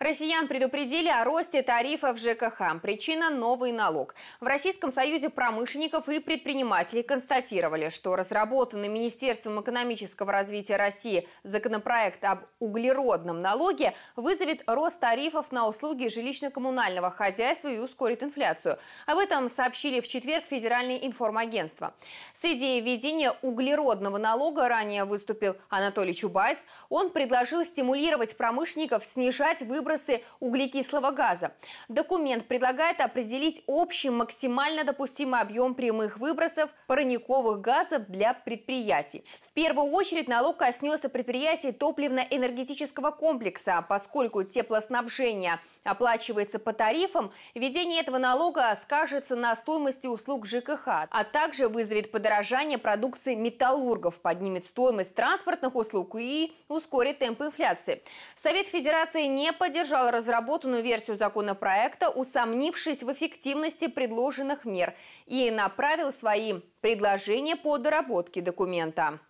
Россиян предупредили о росте тарифов ЖКХ. Причина – новый налог. В Российском союзе промышленников и предпринимателей констатировали, что разработанный Министерством экономического развития России законопроект об углеродном налоге вызовет рост тарифов на услуги жилищно-коммунального хозяйства и ускорит инфляцию. Об этом сообщили в четверг Федеральное информагентство. С идеей введения углеродного налога ранее выступил Анатолий Чубайс. Он предложил стимулировать промышленников снижать выбор выбросы углекислого газа. Документ предлагает определить общий максимально допустимый объем прямых выбросов парниковых газов для предприятий. В первую очередь налог коснется предприятий топливно-энергетического комплекса, поскольку теплоснабжение оплачивается по тарифам, введение этого налога скажется на стоимости услуг ЖКХ, а также вызовет подорожание продукции металлургов, поднимет стоимость транспортных услуг и ускорит темпы инфляции. Совет Федерации не поддерживает поддержала разработанную версию законопроекта, усомнившись в эффективности предложенных мер и направил свои предложения по доработке документа.